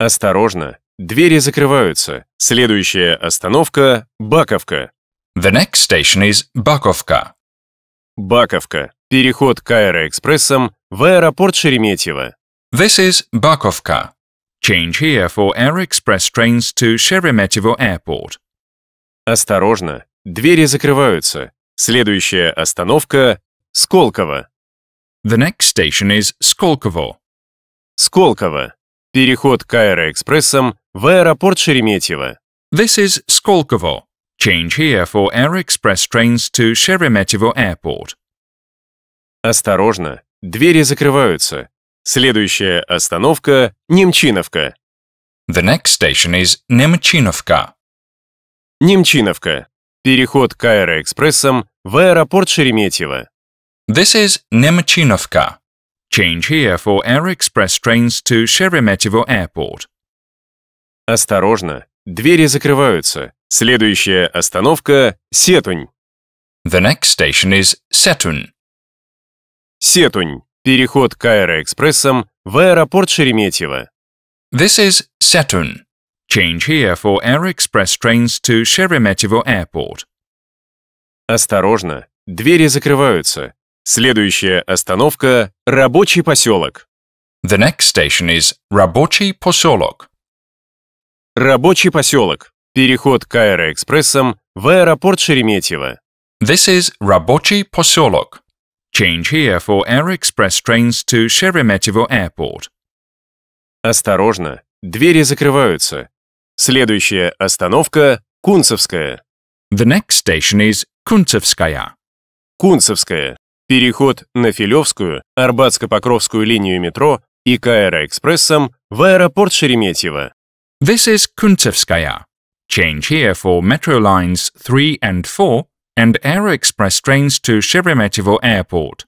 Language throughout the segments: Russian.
Осторожно, двери закрываются. Следующая остановка – Баковка. The next station is Баковка. Баковка. Переход к аэроэкспрессам в аэропорт Шереметьево. This is Баковка. Change here for Air Express trains to Sheremetyevo Airport. Осторожно, двери закрываются. Следующая остановка Сколково. The next station is Сколково. Сколково. Переход к аэроэкспрессам в аэропорт Шереметьево. This is Skolkovo. Change here for Air Express trains to Sheremetyevo Airport. Осторожно, двери закрываются. Следующая остановка – Немчиновка. The next station is Немчиновка. Немчиновка. Переход к аэроэкспрессам в аэропорт Шереметьево. This is Nemechinovka. Change here for Air Express trains to Sheremetyevo Airport. Осторожно, двери закрываются. Следующая остановка — Сетунь. The next station is Сетунь. Сетунь. Переход к аэроэкспрессам в аэропорт Шереметьево. This is Сетунь. Change here for Air Express trains to Sheremetyevo Airport. Осторожно, двери закрываются. Следующая остановка – рабочий поселок. The next station is рабочий поселок. Рабочий поселок. Переход к аэроэкспрессам в аэропорт Шереметьево. This is рабочий поселок. Change here for Air Express trains to Sheremetyevo Airport. Осторожно, двери закрываются. Следующая остановка – Кунцевская. The next station is Кунцевская. Кунцевская переход на Филевскую, Арбатско-Покровскую линию метро и Каэроэкспрессом в аэропорт Шереметьево. This is Kuntsevskaya. Change here for metro lines 3 and 4 and Aeroexpress trains to Sheremetyevo Airport.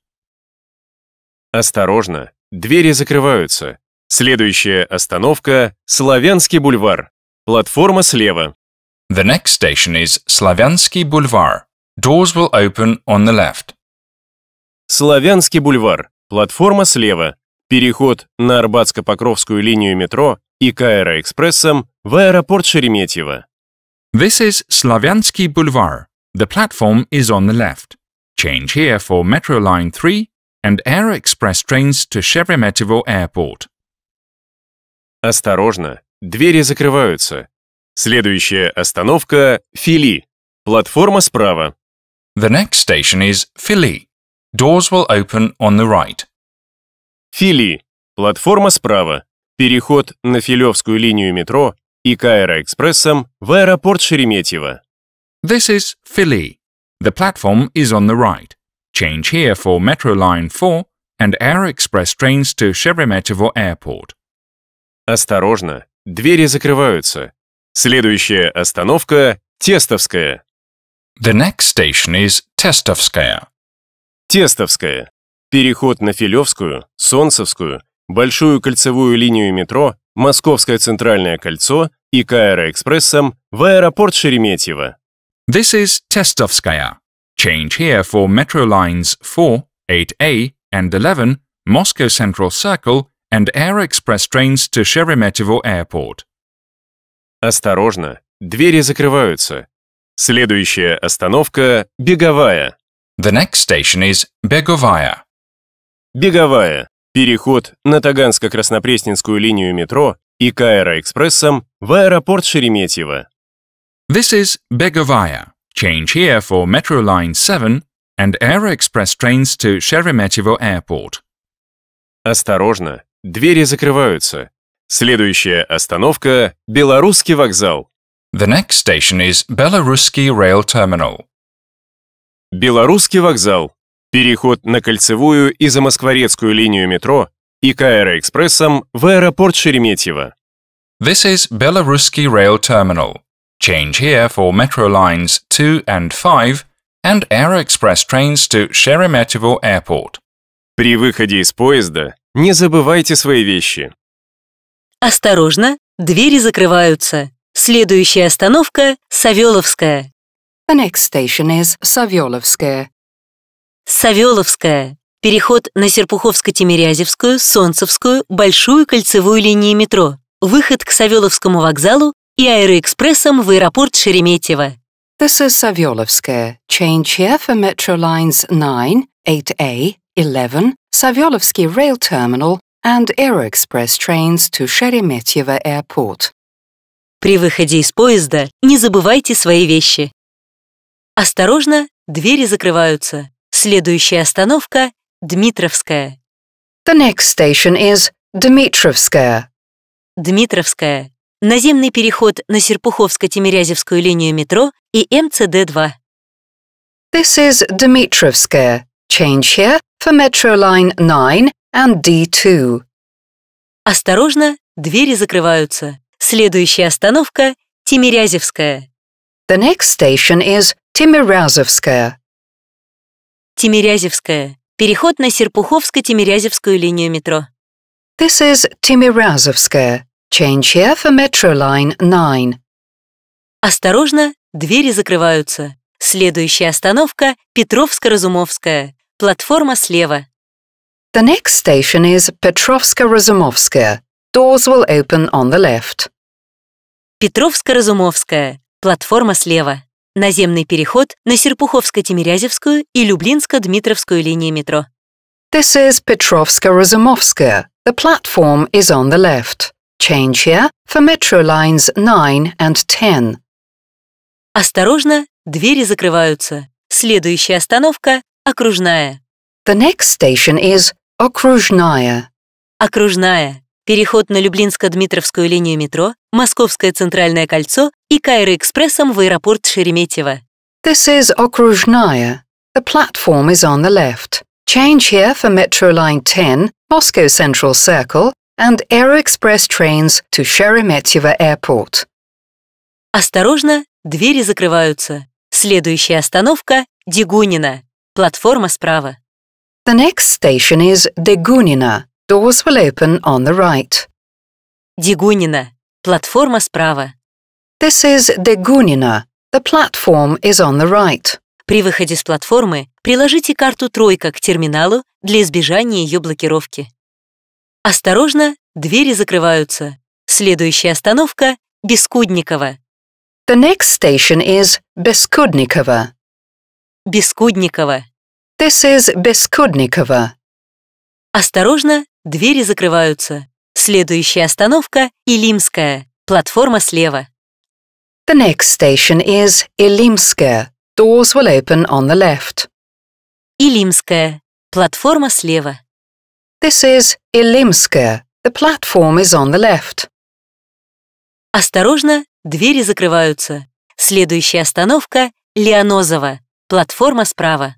Осторожно, двери закрываются. Следующая остановка – Славянский бульвар. Платформа слева. The next station is Slavyansky Boulevard. Doors will open on the left. Славянский бульвар, платформа слева, переход на Арбатско-Покровскую линию метро и Каэро-экспрессом в аэропорт Шереметьево. This is Slavyansky Boulevard. The platform is on the left. Change here for Metro Line 3 and Aero Express trains to Sheremetyevo Airport. Осторожно, двери закрываются. Следующая остановка – Фили. Платформа справа. The next station is Фили. Doors will open on the right. Фили. Платформа справа. Переход на Филевскую линию метро и к аэроэкспрессам в аэропорт Шереметьево. This is Philly. The platform is on the right. Change here for Metro Line 4 and Air Express trains to Sheremetyevo Airport. Осторожно, двери закрываются. Следующая остановка – Тестовская. The next station is Testovskaya. Тестовская. Переход на Филевскую, Солнцевскую, Большую кольцевую линию метро, Московское центральное кольцо и к аэроэкспрессам в аэропорт Шереметьево. This is Testovskaya. Change here for metro lines 4, 8A and 11, Moscow Central Circle and Air Express trains to Sheremetyevo Airport. Осторожно, двери закрываются. Следующая остановка – Беговая. The next station is Беговая. Беговая. Переход на Таганско-Краснопресненскую линию метро и Каэро-экспрессом в аэропорт Шереметьево. This is Беговая. Change here for Metro Line 7 and Aeroexpress trains to Sheremetyevo Airport. Осторожно, двери закрываются. Следующая остановка – Белорусский вокзал. The next station is Belorusский Rail Terminal. Белорусский вокзал, переход на кольцевую и замоскворецкую линию метро и к аэроэкспрессам в аэропорт Шереметьево. This is Belorusский Rail Terminal. Change here for metro lines 2 and 5 and Aeroexpress trains to Sheremetyevo Airport. При выходе из поезда не забывайте свои вещи. Осторожно, двери закрываются. Следующая остановка – Савеловская. The next station is Савеловская. Савеловская. Переход на Серпуховско-Тимирязевскую, Солнцевскую, Большую кольцевую линии метро. Выход к Савеловскому вокзалу и аэроэкспрессом в аэропорт Шереметьево. This is Savyolovskaya. Change here for metro lines 9, 8A, 11, Savyolovsky Rail Terminal and AeroExpress trains to Sheremetyevo Airport. При выходе из поезда не забывайте свои вещи. Осторожно, двери закрываются. Следующая остановка — Дмитровская. The next station is Dmitrovskaya. Дмитровская. Наземный переход на Серпуховско-Тимирязевскую линию метро и МЦД-2. This is Dmitrovskaya. Change here for Metro Line 9 and D2. Осторожно, двери закрываются. Следующая остановка — Тимирязевская. The next station is Тимирязевская. Тимирязевская. Переход на Серпуховско-Тимирязевскую линию метро. This is Тимирязевская. Change here for Metro Line 9. Осторожно, двери закрываются. Следующая остановка — Петровско-Разумовская. Платформа слева. The next station is Petrovska-Razumovskaya. Doors will open on the left. Петровско-Разумовская. Платформа слева наземный переход на Серпуховско-Тимирязевскую и Люблинско-Дмитровскую линии метро. This is Petrovsko-Razumovskaya. The platform is on the left. Change here for metro lines 9 and 10. Осторожно, двери закрываются. Следующая остановка — окружная. The next station is Окружная. Окружная переход на Люблинско-Дмитровскую линию метро, Московское центральное кольцо и Кайро-экспрессом в аэропорт Шереметьево. This is Okruzhnaya. The platform is on the left. Change here for Metro Line 10, Moscow Central Circle and Aeroexpress trains to Sheremetyevo Airport. Осторожно, двери закрываются. Следующая остановка — Дегунина. Платформа справа. The next station is Degunina. Doors will open on the right. Дегунина. Платформа справа. This is Degunina. The platform is on the right. При выходе с платформы приложите карту «Тройка» к терминалу для избежания ее блокировки. Осторожно, двери закрываются. Следующая остановка — Бескудникова. The next station is Бескудникова. Бескудникова. This is Бескудникова. Осторожно, Двери закрываются. Следующая остановка — Илимская, платформа слева. The next station is Илимская. Doors will open on the left. Илимская, платформа слева. This is Илимская. The platform is on the left. Осторожно, двери закрываются. Следующая остановка — Леонозова. платформа справа.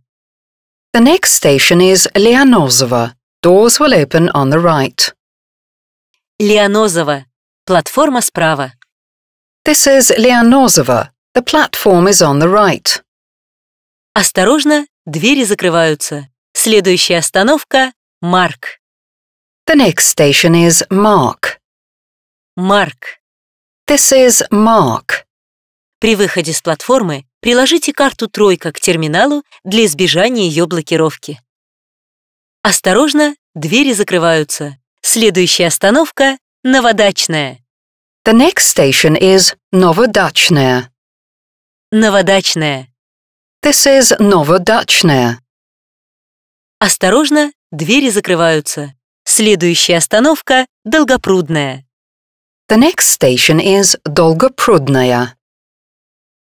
The next station is Леонозова. Doors will open on the right. Леонозова. Платформа справа. This is Леонозова. The platform is on the right. Осторожно, двери закрываются. Следующая остановка – Марк. The next station is Mark. Марк. This is Mark. При выходе с платформы приложите карту «Тройка» к терминалу для избежания ее блокировки. Осторожно, двери закрываются. Следующая остановка — Новодачная. The next station is Новодачная. Новодачная. This is Новодачная. Осторожно, двери закрываются. Следующая остановка — Долгопрудная. The next station is Долгопрудная.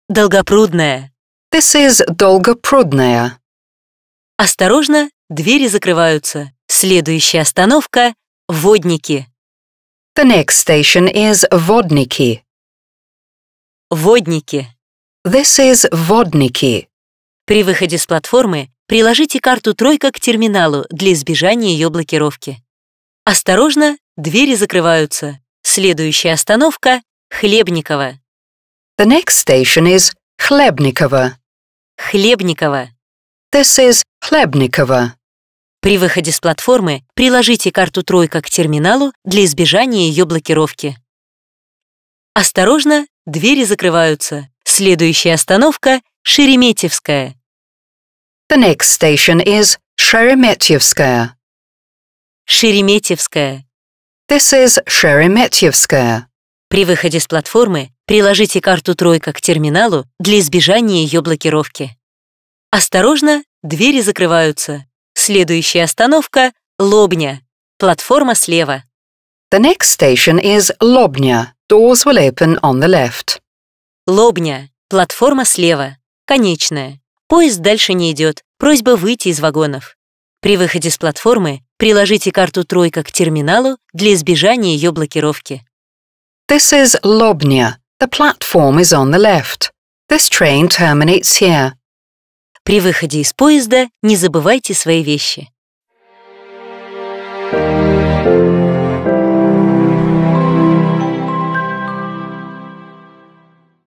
Долгопрудная. This is Долгопрудная. Осторожно, Двери закрываются. Следующая остановка — водники. The next station is Водники. Водники. This is Водники. При выходе с платформы приложите карту «Тройка» к терминалу для избежания ее блокировки. Осторожно, двери закрываются. Следующая остановка — Хлебникова. The next station is Хлебникова. Хлебникова. This is Хлебникова. При выходе с платформы приложите карту «Тройка» к терминалу для избежания ее блокировки. Осторожно, двери закрываются. Следующая остановка — Шереметьевская. The next station is Шереметьевская. Шереметьевская. This is Шереметьевская. При выходе с платформы приложите карту «Тройка» к терминалу для избежания ее блокировки. Осторожно, двери закрываются. Следующая остановка — Лобня. Платформа слева. The next station is Lobnya. Doors will open on the left. Лобня. Платформа слева. Конечная. Поезд дальше не идет. Просьба выйти из вагонов. При выходе с платформы приложите карту «Тройка» к терминалу для избежания ее блокировки. This is Lobnya. The platform is on the left. This train terminates here. При выходе из поезда не забывайте свои вещи.